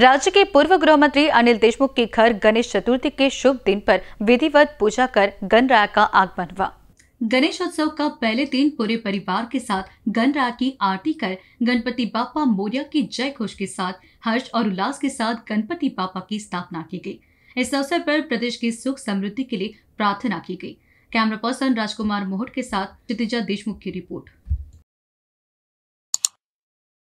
राज्य के पूर्व गृह मंत्री अनिल देशमुख के घर गणेश चतुर्थी के शुभ दिन पर विधिवत पूजा कर गणराय का आगमन हुआ गणेश उत्सव का पहले दिन पूरे परिवार के साथ गणराय की आरती कर गणपति बापा मोरिया की जय घोष के साथ हर्ष और उल्लास के साथ गणपति बापा की स्थापना की गई इस अवसर पर प्रदेश की सुख समृद्धि के लिए प्रार्थना की गई कैमरा पर्सन राजकुमार मोहट के साथ चितिजा देशमुख की रिपोर्ट